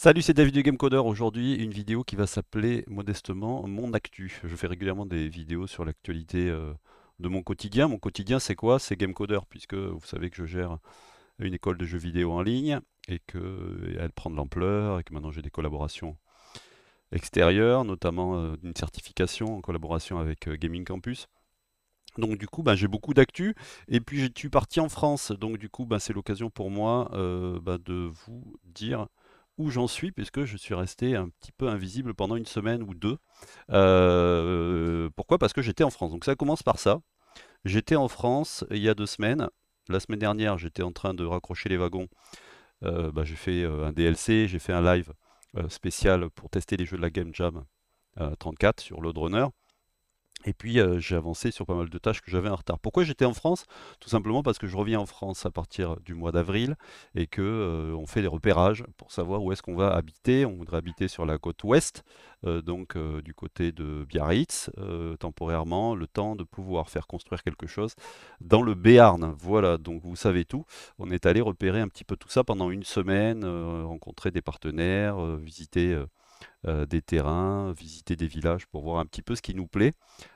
Salut, c'est David de Gamecoder. Aujourd'hui, une vidéo qui va s'appeler modestement Mon Actu. Je fais régulièrement des vidéos sur l'actualité euh, de mon quotidien. Mon quotidien, c'est quoi C'est Gamecoder, puisque vous savez que je gère une école de jeux vidéo en ligne et qu'elle prend de l'ampleur et que maintenant j'ai des collaborations extérieures, notamment d'une euh, certification en collaboration avec euh, Gaming Campus. Donc du coup, ben, j'ai beaucoup d'actu. Et puis j'ai suis parti en France. Donc du coup, ben, c'est l'occasion pour moi ben, de vous dire où j'en suis, puisque je suis resté un petit peu invisible pendant une semaine ou deux. Euh, pourquoi Parce que j'étais en France. Donc ça commence par ça. J'étais en France il y a deux semaines. La semaine dernière, j'étais en train de raccrocher les wagons. Euh, bah, j'ai fait euh, un DLC, j'ai fait un live spécial pour tester les jeux de la Game Jam 34 sur Loadrunner. Et puis euh, j'ai avancé sur pas mal de tâches que j'avais en retard. Pourquoi j'étais en France Tout simplement parce que je reviens en France à partir du mois d'avril et que euh, on fait des repérages pour savoir où est-ce qu'on va habiter. On voudrait habiter sur la côte ouest, euh, donc du côté de Biarritz, temporairement, le temps de pouvoir faire construire quelque chose dans le Béarn. Voilà, donc vous savez tout. On est allé repérer un petit peu tout ça pendant une semaine, rencontrer des partenaires, visiter euh, des terrains, visiter des villages pour voir un petit peu ce qui nous plaît.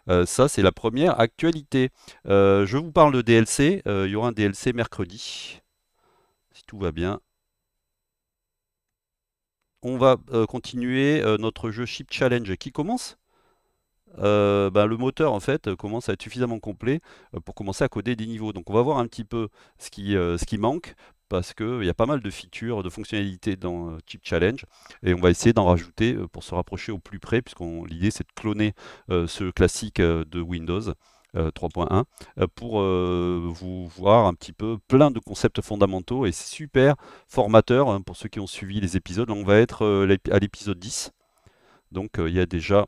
Euh, ça, c'est la première actualité. Euh, je vous parle de DLC. il y aura un DLC mercredi, si tout va bien. On va continuer notre jeu Ship Challenge qui commence. Ben, le moteur en fait commence à être suffisamment complet pour commencer à coder des niveaux. Donc on va voir un petit peu ce qui manque parce qu'il y a pas mal de features, de fonctionnalités dans euh, Chip Challenge et on va essayer d'en rajouter euh, pour se rapprocher au plus près, puisqu'on l'idée c'est de cloner euh, ce classique de Windows. 3.1 pour vous voir un petit peu plein de concepts fondamentaux et super formateur hein, pour ceux qui ont suivi les épisodes. On va être à l'épisode 10. Donc il y a déjà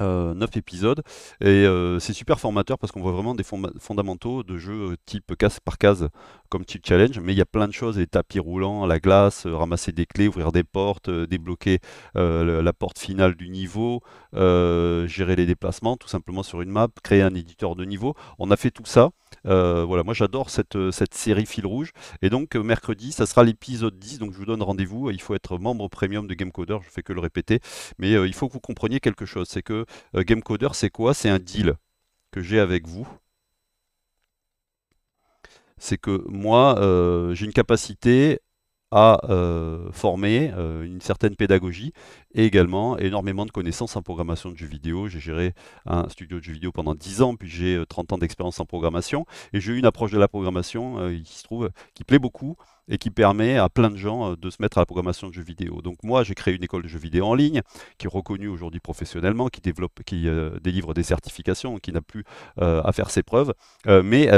9 euh, épisodes et euh, c'est super formateur parce qu'on voit vraiment des fondamentaux de jeux euh, type case par case comme type challenge mais il y a plein de choses les tapis roulants, la glace, ramasser des clés, ouvrir des portes, débloquer la porte finale du niveau gérer les déplacements tout simplement sur une map, créer un éditeur de niveau on a fait tout ça voilà moi j'adore cette, cette série fil rouge et donc mercredi ça sera l'épisode 10 donc je vous donne rendez-vous il faut être membre premium de Gamecoder je fais que le répéter mais il faut que vous compreniez quelque chose c'est que euh, GameCoder, c'est quoi C'est un deal que j'ai avec vous. C'est que moi, euh, j'ai une capacité à euh, former une certaine pédagogie et également énormément de connaissances en programmation de jeux vidéo. J'ai géré un studio de jeux vidéo pendant 10 ans, puis j'ai 30 euh, ans d'expérience en programmation, et j'ai eu une approche de la programmation qui euh, se trouve qui plaît beaucoup et qui permet à plein de gens euh, de se mettre à la programmation de jeux vidéo. Donc moi, j'ai créé une école de jeux vidéo en ligne qui est reconnue aujourd'hui professionnellement, qui développe, qui délivre des certifications, qui n'a plus à faire ses preuves. mais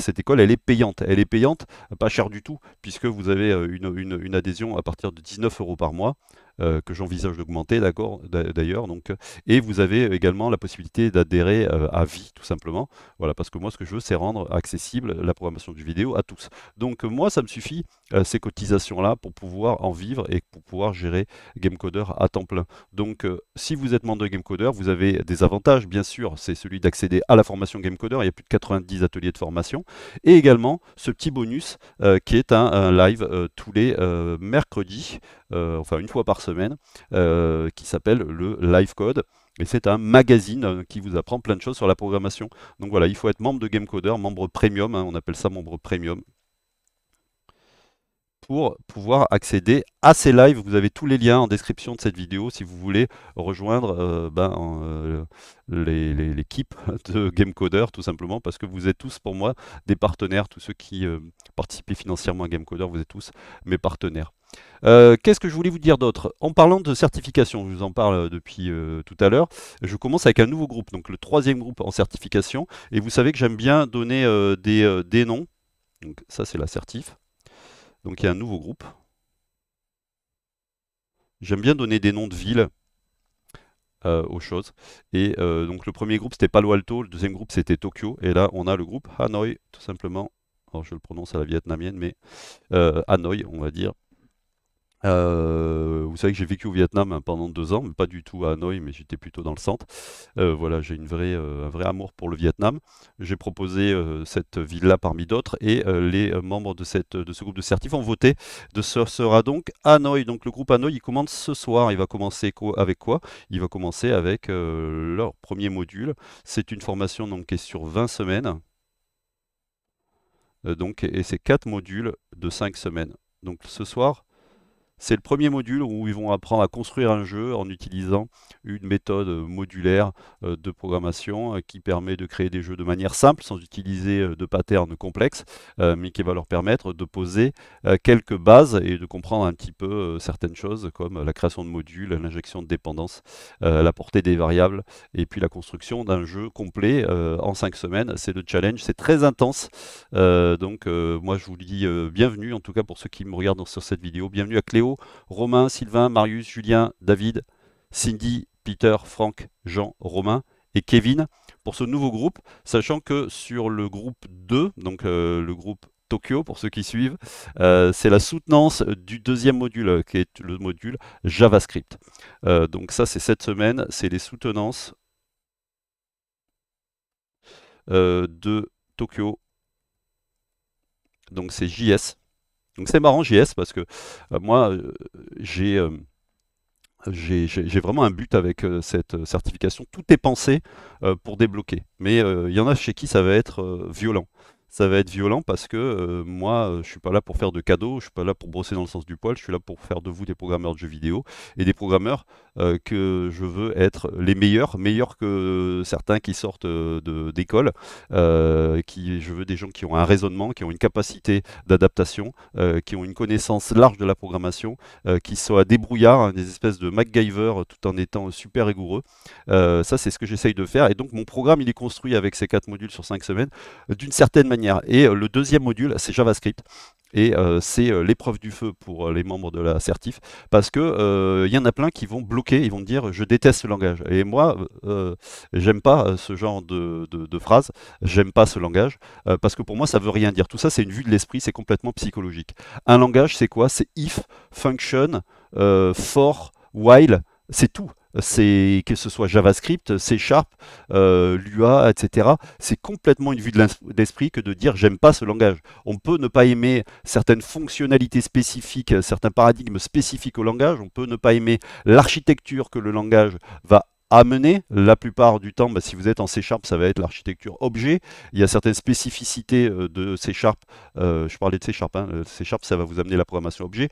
cette école, elle est payante. Elle est payante, pas chère du tout, puisque vous avez une, une adhésion à partir de 19 euros par mois. Euh, que j'envisage d'augmenter, d'accord, d'ailleurs. Donc, et vous avez également la possibilité d'adhérer euh, à vie, tout simplement. Voilà, parce que moi, ce que je veux, c'est rendre accessible la programmation du vidéo à tous. Donc, moi, ça me suffit euh, ces cotisations-là pour pouvoir en vivre et pour pouvoir gérer Gamecoder à temps plein. Donc, si vous êtes membre de Gamecoder, vous avez des avantages, bien sûr. C'est celui d'accéder à la formation Gamecoder. Il y a plus de 90 ateliers de formation. Et également, ce petit bonus qui est un, un live tous les mercredis euh, enfin une fois par semaine, euh, qui s'appelle le Live Code. Et c'est un magazine euh, qui vous apprend plein de choses sur la programmation. Donc voilà, il faut être membre de Gamecoder, membre premium, hein, on appelle ça membre premium, pour pouvoir accéder à ces lives. Vous avez tous les liens en description de cette vidéo si vous voulez rejoindre ben, l'équipe de Gamecoder, tout simplement, parce que vous êtes tous pour moi des partenaires, tous ceux qui participent financièrement à Gamecoder, vous êtes tous mes partenaires. Euh, qu'est-ce que je voulais vous dire d'autre En parlant de certification, je vous en parle euh, depuis euh, tout à l'heure, je commence avec un nouveau groupe, donc le troisième groupe en certification, et vous savez que j'aime bien donner des, des, noms, donc ça c'est la certif, donc il y a un nouveau groupe, j'aime bien donner des noms de villes aux choses, et donc le premier groupe c'était Palo Alto, le deuxième groupe c'était Tokyo, et là on a le groupe Hanoi, tout simplement, alors je le prononce à la vietnamienne, mais Hanoi on va dire, euh, vous savez que j'ai vécu au Vietnam pendant deux ans, mais pas du tout à Hanoï, mais j'étais plutôt dans le centre. Euh, voilà, j'ai une vraie, euh, un vrai amour pour le Vietnam. J'ai proposé cette ville-là parmi d'autres, et les membres de, cette, de ce groupe de certifs ont voté. De ce sera donc Hanoï. Donc le groupe Hanoï, il commence ce soir. Il va commencer avec quoi Il va commencer avec leur premier module. C'est une formation donc, qui est sur 20 semaines. donc, et c'est quatre modules de 5 semaines. Donc ce soir, c'est le premier module où ils vont apprendre à construire un jeu en utilisant une méthode modulaire euh, de programmation euh, qui permet de créer des jeux de manière simple, sans utiliser euh, de patterns complexes, mais qui va leur permettre de poser quelques bases et de comprendre un petit peu certaines choses comme la création de modules, l'injection de dépendances, la portée des variables et puis la construction d'un jeu complet en 5 semaines. C'est le challenge, c'est très intense. Donc moi je vous dis bienvenue en tout cas pour ceux qui me regardent sur cette vidéo. Bienvenue à Cléo Romain, Sylvain, Marius, Julien, David, Cindy, Peter, Franck, Jean, Romain et Kevin pour ce nouveau groupe, sachant que sur le groupe 2, donc euh, le groupe Tokyo pour ceux qui suivent, euh, c'est la soutenance du deuxième module qui est le module JavaScript. Euh, donc ça c'est cette semaine, c'est les soutenances de Tokyo. Donc c'est JS. Donc c'est marrant JS parce que euh, moi euh, euh, j'ai vraiment un but avec cette certification. Tout est pensé pour débloquer. Mais il y en a chez qui ça va être violent ça va être violent parce que euh, moi, euh, je suis pas là pour faire de cadeaux, je suis pas là pour brosser dans le sens du poil, je suis là pour faire de vous des programmeurs de jeux vidéo et des programmeurs euh, que je veux être les meilleurs, meilleurs que certains qui sortent d'école. je veux des gens qui ont un raisonnement, qui ont une capacité d'adaptation, qui ont une connaissance large de la programmation, qui soient débrouillards, hein, des espèces de MacGyver tout en étant super rigoureux. ça, c'est ce que j'essaye de faire. Et donc, mon programme, il est construit avec ces quatre modules sur cinq semaines d'une certaine manière et euh, le deuxième module, c'est JavaScript et euh, c'est euh, l'épreuve du feu pour les membres de la certif parce que il y en a plein qui vont bloquer, ils vont dire je déteste ce langage et moi j'aime pas ce genre de, de phrase, j'aime pas ce langage parce que pour moi ça veut rien dire. Tout ça c'est une vue de l'esprit, c'est complètement psychologique. Un langage c'est quoi C'est if, function, for, while, c'est tout c'est que ce soit JavaScript, C Sharp, euh, Lua, etc. C'est complètement une vue d'esprit que de dire j'aime pas ce langage. On peut ne pas aimer certaines fonctionnalités spécifiques, certains paradigmes spécifiques au langage. On peut ne pas aimer l'architecture que le langage va amener La plupart du temps, bah, si vous êtes en C Sharp, ça va être l'architecture objet. Il y a certaines spécificités euh, de C Sharp. Euh, je parlais de C Sharp. Hein, C Sharp, ça va vous amener la programmation objet.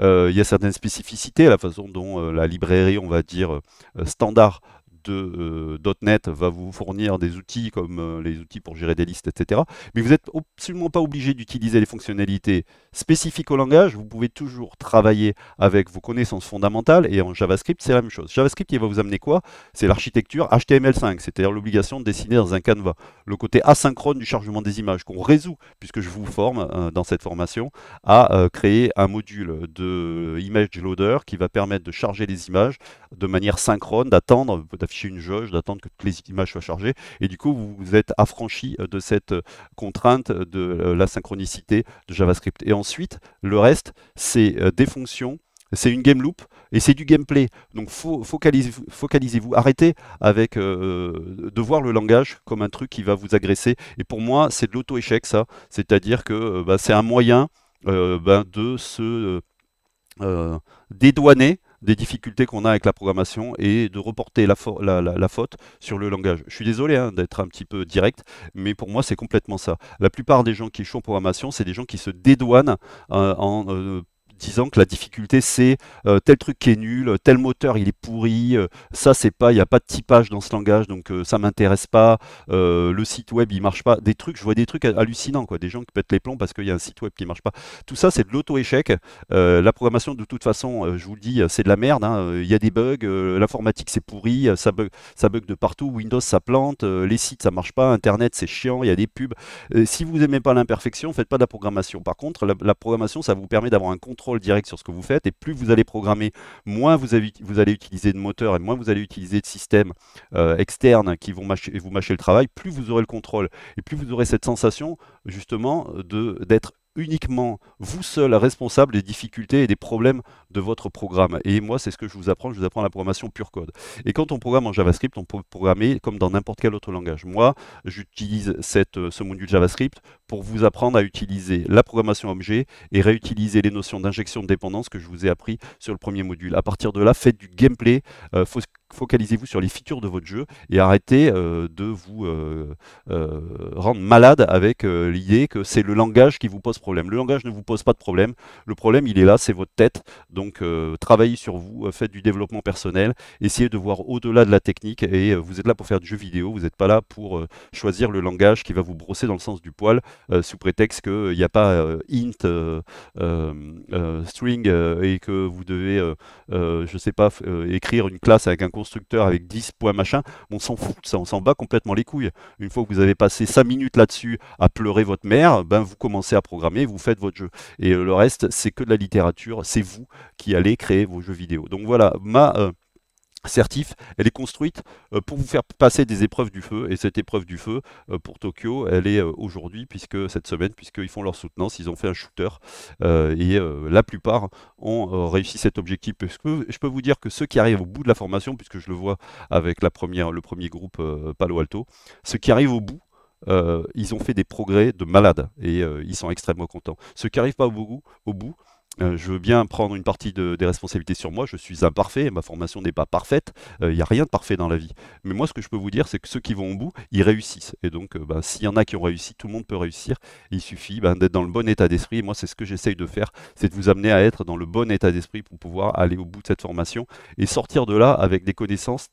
Euh, il y a certaines spécificités, la façon dont la librairie, on va dire, standard de euh, .NET va vous fournir des outils comme euh, les outils pour gérer des listes, etc. Mais vous n'êtes absolument pas obligé d'utiliser les fonctionnalités spécifiques au langage. Vous pouvez toujours travailler avec vos connaissances fondamentales et en JavaScript, c'est la même chose. JavaScript, il va vous amener quoi C'est l'architecture HTML5, c'est-à-dire l'obligation de dessiner dans un canevas. Le côté asynchrone du chargement des images qu'on résout, puisque je vous forme euh, dans cette formation à créer un module de image loader qui va permettre de charger les images de manière synchrone, d'attendre, d'afficher une jauge, d'attendre que toutes les images soient chargées. Et du coup, vous, vous êtes affranchi euh, de cette euh, contrainte de euh, la synchronicité de JavaScript. Et ensuite, le reste, c'est des fonctions c'est une game loop et c'est du gameplay. Donc focalisez-vous, arrêtez avec de voir le langage comme un truc qui va vous agresser. Et pour moi, c'est de l'auto-échec, ça. C'est-à-dire que bah, c'est un moyen ben, de se dédouaner des difficultés qu'on a avec la programmation et de reporter la, faute sur le langage. Je suis désolé hein, d'être un petit peu direct, mais pour moi, c'est complètement ça. La plupart des gens qui échouent en programmation, c'est des gens qui se dédouanent euh, en euh, disant que la difficulté c'est euh, tel truc qui est nul, euh, tel moteur il est pourri, euh, ça c'est pas, il n'y a pas de typage dans ce langage donc ça m'intéresse pas, le site web il marche pas, des trucs, je vois des trucs hallucinants quoi, des gens qui pètent les plombs parce qu'il y a un site web qui marche pas. Tout ça c'est de l'auto-échec. la programmation de toute façon, je vous le dis, c'est de la merde, hein. il y a des bugs, l'informatique c'est pourri, ça bug, ça bug de partout, Windows ça plante, les sites ça marche pas, internet c'est chiant, il y a des pubs. si vous aimez pas l'imperfection, faites pas de la programmation. Par contre, la programmation ça vous permet d'avoir un contrôle direct sur ce que vous faites, et plus vous allez programmer, moins vous, avez, vous allez utiliser de moteurs et moins vous allez utiliser de systèmes euh, externes qui vont mâcher, vous mâcher le travail, plus vous aurez le contrôle, et plus vous aurez cette sensation justement d'être uniquement vous seul responsable des difficultés et des problèmes de votre programme. Et moi, c'est ce que je vous apprends, je vous apprends la programmation pure code. Et quand on programme en JavaScript, on peut programmer comme dans n'importe quel autre langage. Moi, j'utilise euh, ce module JavaScript pour vous apprendre à utiliser la programmation objet et réutiliser les notions d'injection de dépendance que je vous ai appris sur le premier module. À partir de là, faites du gameplay, euh, focalisez-vous sur les features de votre jeu et arrêtez euh, de vous euh, euh, rendre malade avec l'idée que c'est le langage qui vous pose problème. Le langage ne vous pose pas de problème. Le problème, il est là, c'est votre tête. Donc, travaillez sur vous, faites du développement personnel, essayez de voir au-delà de la technique. Et vous êtes là pour faire du jeu vidéo, vous n'êtes pas là pour choisir le langage qui va vous brosser dans le sens du poil sous prétexte qu'il n'y a pas int, string et que vous devez, je sais pas, écrire une classe avec un cours constructeur avec 10 points machin, on s'en fout, ça, on s'en bat complètement les couilles. Une fois que vous avez passé 5 minutes là-dessus à pleurer votre mère, ben vous commencez à programmer, vous faites votre jeu. Et le reste, c'est que de la littérature, c'est vous qui allez créer vos jeux vidéo. Donc voilà, ma... Euh, certif, elle est construite euh, pour vous faire passer des épreuves du feu. Et cette épreuve du feu euh, pour Tokyo, elle est euh, aujourd'hui, puisque cette semaine, puisqu'ils font leur soutenance, ils ont fait un shooter. et la plupart ont réussi cet objectif. je peux vous dire que ceux qui arrivent au bout de la formation, puisque je le vois avec le premier groupe Palo Alto, ceux qui arrivent au bout, ils ont fait des progrès de malade et ils sont extrêmement contents. Ceux qui n'arrivent pas au bout, au bout euh, je veux bien prendre une partie des responsabilités sur moi, je suis imparfait, ma formation n'est pas parfaite, il euh, n'y a rien de parfait dans la vie. Mais moi, ce que je peux vous dire, c'est que ceux qui vont au bout, ils réussissent. Et donc, euh, bah, s'il y en a qui ont réussi, tout le monde peut réussir. Il suffit bah, d'être dans le bon état d'esprit. moi, c'est ce que j'essaye de faire, c'est de vous amener à être dans le bon état d'esprit pour pouvoir aller au bout de cette formation et sortir de là avec des connaissances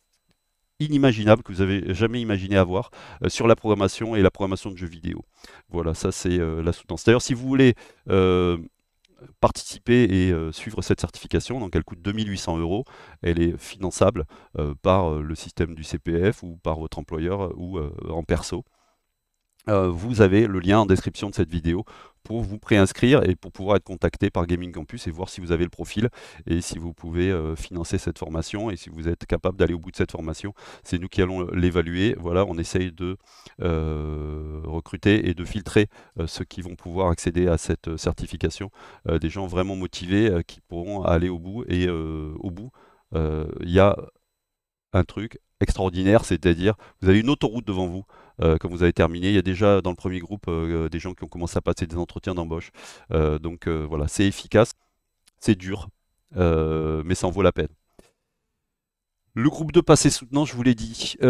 inimaginables que vous avez jamais imaginé avoir sur la programmation et la programmation de jeux vidéo. Voilà, ça c'est la soutenance. D'ailleurs, si vous voulez participer et euh, suivre cette certification, donc elle coûte 2800 euros, elle est finançable euh, par euh, le système du CPF ou par votre employeur ou en perso. Euh, vous avez le lien en description de cette vidéo pour vous préinscrire et pour pouvoir être contacté par Gaming Campus et voir si vous avez le profil et si vous pouvez euh, financer cette formation et si vous êtes capable d'aller au bout de cette formation. C'est nous qui allons euh, l'évaluer. Voilà, on essaye de recruter et de filtrer ceux qui vont pouvoir accéder à cette certification, des gens vraiment motivés qui pourront aller au bout. Et au bout, il y a un truc extraordinaire, c'est-à-dire vous avez une autoroute devant vous comme euh, vous avez terminé. Il y a déjà dans le premier groupe euh, euh, des gens qui ont commencé à passer des entretiens d'embauche. donc voilà, c'est efficace, c'est dur, mais ça en vaut la peine. Le groupe de passé soutenant, je vous l'ai dit. Le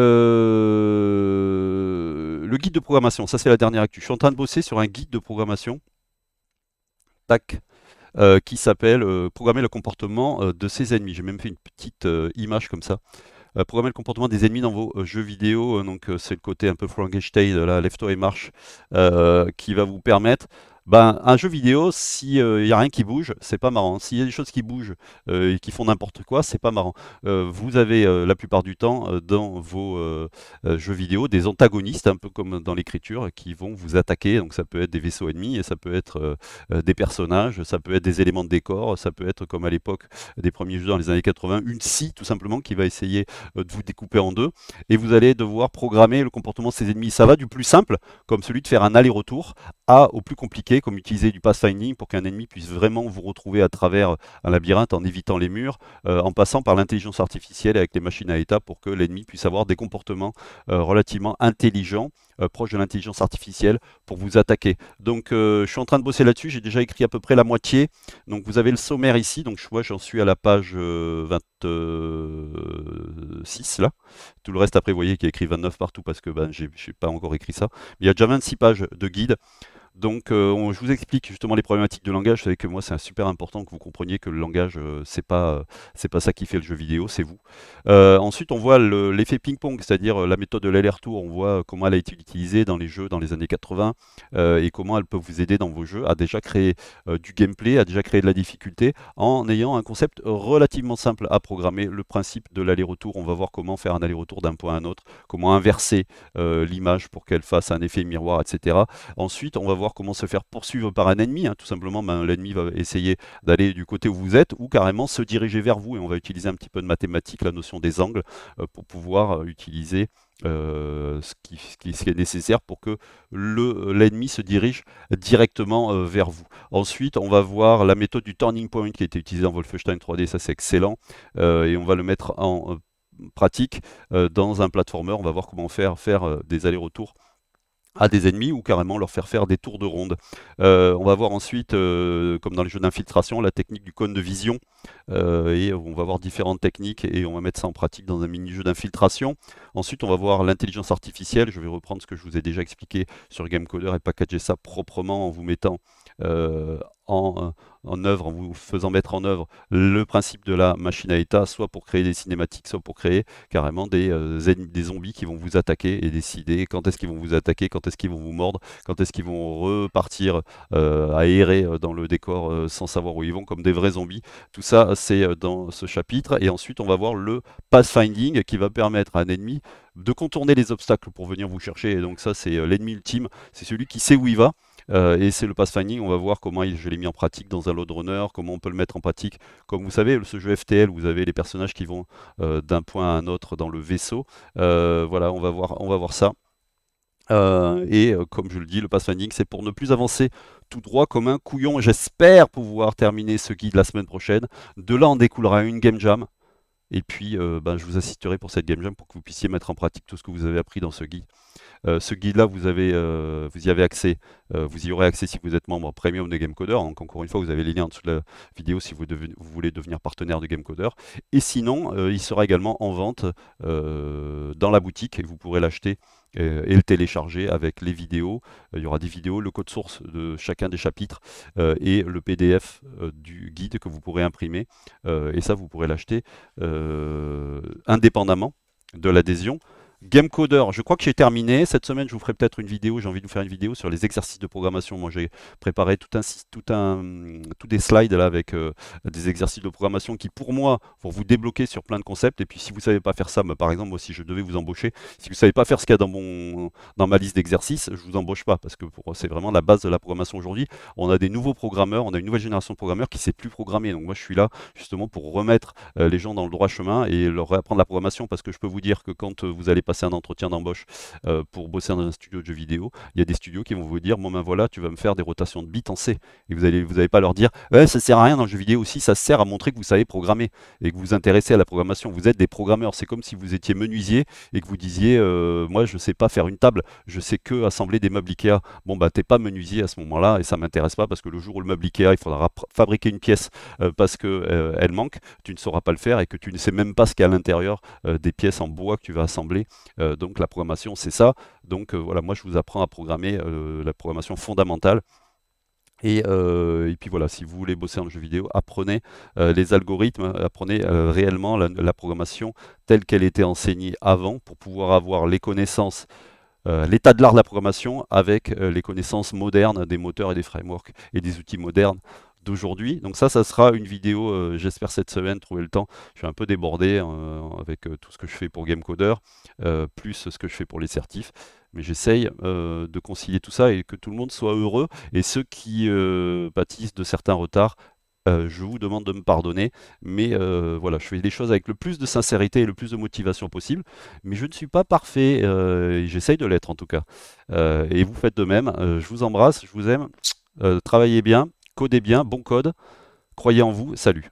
guide de programmation, ça c'est la dernière actu. Je suis en train de bosser sur un guide de programmation. Tac. qui s'appelle Programmer le comportement de ses ennemis. J'ai même fait une petite image comme ça euh, programmer le comportement des ennemis dans vos euh, jeux vidéo, euh, donc c'est le côté un peu Frankenstein, la left to et marche, qui va vous permettre ben, un jeu vidéo, s'il n'y euh, a rien qui bouge, c'est pas marrant. S'il y a des choses qui bougent euh, et qui font n'importe quoi, c'est pas marrant. Euh, vous avez la plupart du temps dans vos jeux vidéo des antagonistes, un peu comme dans l'écriture, qui vont vous attaquer. Donc ça peut être des vaisseaux ennemis, et ça peut être des personnages, ça peut être des éléments de décor, ça peut être comme à l'époque des premiers jeux dans les années 80, une scie tout simplement qui va essayer de vous découper en deux. Et vous allez devoir programmer le comportement de ces ennemis. Ça va du plus simple, comme celui de faire un aller-retour, à au plus compliqué comme utiliser du pathfinding pour qu'un ennemi puisse vraiment vous retrouver à travers un labyrinthe en évitant les murs, euh, en passant par l'intelligence artificielle avec les machines à état pour que l'ennemi puisse avoir des comportements euh, relativement intelligents, euh, proches de l'intelligence artificielle pour vous attaquer. Donc je suis en train de bosser là-dessus, j'ai déjà écrit à peu près la moitié. Donc vous avez le sommaire ici, donc je j'en suis à la page 26 là. Tout le reste après vous voyez qu'il y a écrit 29 partout parce que ben, j'ai pas encore écrit ça. il y a déjà 26 pages de guide donc, euh, je vous explique justement les problématiques de langage. Vous savez que moi, c'est super important que vous compreniez que le langage, euh, c'est pas, euh, c'est pas ça qui fait le jeu vidéo, c'est vous. ensuite, on voit l'effet ping-pong, c'est-à-dire la méthode de l'aller-retour. On voit comment elle a été utilisée dans les jeux dans les années 80 et comment elle peut vous aider dans vos jeux à déjà créer du gameplay, à déjà créer de la difficulté en ayant un concept relativement simple à programmer. Le principe de l'aller-retour, on va voir comment faire un aller-retour d'un point à un autre, comment inverser l'image pour qu'elle fasse un effet miroir, etc. Ensuite, on va voir comment se faire poursuivre par un ennemi. Hein. Tout simplement, ben, l'ennemi va essayer d'aller du côté où vous êtes ou carrément se diriger vers vous. Et on va utiliser un petit peu de mathématiques, la notion des angles, euh, pour pouvoir euh, utiliser euh, ce, qui, est nécessaire pour que l'ennemi se dirige directement vers vous. Ensuite, on va voir la méthode du turning point qui a été utilisée en Wolfenstein 3D, ça c'est excellent, et on va le mettre en pratique dans un platformer, on va voir comment faire, faire des allers-retours à des ennemis ou carrément leur faire faire des tours de ronde. Euh, on va voir ensuite, euh, comme dans les jeux d'infiltration, la technique du cône de vision. Euh, et on va voir différentes techniques et on va mettre ça en pratique dans un mini-jeu d'infiltration. Ensuite, on va voir l'intelligence artificielle. Je vais reprendre ce que je vous ai déjà expliqué sur Gamecoder et packager ça proprement en vous mettant euh, euh, en, vous faisant mettre en œuvre le principe de la machine à état, soit pour créer des cinématiques, soit pour créer carrément euh, des, zombies qui vont vous attaquer et décider quand est-ce qu'ils vont vous attaquer, quand est-ce qu'ils vont vous mordre, quand est-ce qu'ils vont repartir à aérer dans le décor sans savoir où ils vont, comme des vrais zombies. Tout ça, c'est dans ce chapitre. Et ensuite, on va voir le pathfinding qui va permettre à un ennemi de contourner les obstacles pour venir vous chercher. Et donc ça, c'est l'ennemi ultime, c'est celui qui sait où il va euh, et c'est le pathfinding, on va voir comment je l'ai mis en pratique dans un loadrunner, comment on peut le mettre en pratique. Comme vous savez, ce jeu FTL, vous avez les personnages qui vont euh, d'un point à un autre dans le vaisseau. Euh, voilà, on va voir, on va voir ça. et comme je le dis, le pathfinding, c'est pour ne plus avancer tout droit comme un couillon. J'espère pouvoir terminer ce guide la semaine prochaine. De là, on découlera une game jam. Et puis, ben, je vous assisterai pour cette game jam pour que vous puissiez mettre en pratique tout ce que vous avez appris dans ce guide. ce guide-là, vous, avez, vous y avez accès euh, vous y aurez accès si vous êtes membre premium de Gamecoder. Donc encore une fois, vous avez les liens en dessous de la vidéo si vous, voulez devenir partenaire de Gamecoder. Et sinon, euh, il sera également en vente euh, dans la boutique et vous pourrez l'acheter et le télécharger avec les vidéos. Il y aura des vidéos, le code source de chacun des chapitres et le PDF du guide que vous pourrez imprimer. et ça, vous pourrez l'acheter indépendamment de l'adhésion. Gamecoder, je crois que j'ai terminé. Cette semaine, je vous ferai peut-être une vidéo. J'ai envie de vous faire une vidéo sur les exercices de programmation. Moi, j'ai préparé tout un, tout un, tout des slides là avec euh, des exercices de programmation qui, pour moi, vont vous débloquer sur plein de concepts. Et puis, si vous savez pas faire ça, bah, par exemple, moi, si je devais vous embaucher, si vous savez pas faire ce qu'il y a dans mon, dans ma liste d'exercices, je vous embauche pas parce que c'est vraiment la base de la programmation aujourd'hui. On a des nouveaux programmeurs, on a une nouvelle génération de programmeurs qui sait plus programmer. Donc moi, je suis là justement pour remettre euh, les gens dans le droit chemin et leur apprendre la programmation parce que je peux vous dire que quand euh, vous allez passer un entretien d'embauche euh, pour bosser dans un studio de jeux vidéo, il y a des studios qui vont vous dire Bon, ben voilà, tu vas me faire des rotations de bits en C. Et vous n'allez vous pas leur dire ça Ça sert à rien dans le jeu vidéo aussi, ça sert à montrer que vous savez programmer et que vous vous intéressez à la programmation. Vous êtes des programmeurs. C'est comme si vous étiez menuisier et que vous disiez euh, Moi, je ne sais pas faire une table, je sais que assembler des meubles Ikea. Bon, bah, ben, t'es pas menuisier à ce moment-là et ça m'intéresse pas parce que le jour où le meuble Ikea, il faudra fabriquer une pièce euh, parce qu'elle manque, tu ne sauras pas le faire et que tu ne sais même pas ce qu'il y a à l'intérieur des pièces en bois que tu vas assembler euh, donc la programmation, c'est ça. Donc euh, voilà, moi je vous apprends à programmer euh, la programmation fondamentale. Et, puis voilà, si vous voulez bosser en jeu vidéo, apprenez les algorithmes, hein, apprenez réellement la, programmation telle qu'elle était enseignée avant pour pouvoir avoir les connaissances, l'état de l'art de la programmation avec les connaissances modernes des moteurs et des frameworks et des outils modernes d'aujourd'hui. Donc ça, ça sera une vidéo, euh, j'espère cette semaine, trouver le temps. Je suis un peu débordé euh, avec euh, tout ce que je fais pour GameCoder, plus ce que je fais pour les certifs. Mais j'essaye de concilier tout ça et que tout le monde soit heureux. Et ceux qui bâtissent de certains retards, je vous demande de me pardonner. Mais voilà, je fais des choses avec le plus de sincérité et le plus de motivation possible. Mais je ne suis pas parfait, j'essaye de l'être en tout cas. et vous faites de même. je vous embrasse, je vous aime. travaillez bien, Codez bien, bon code, croyez en vous, salut.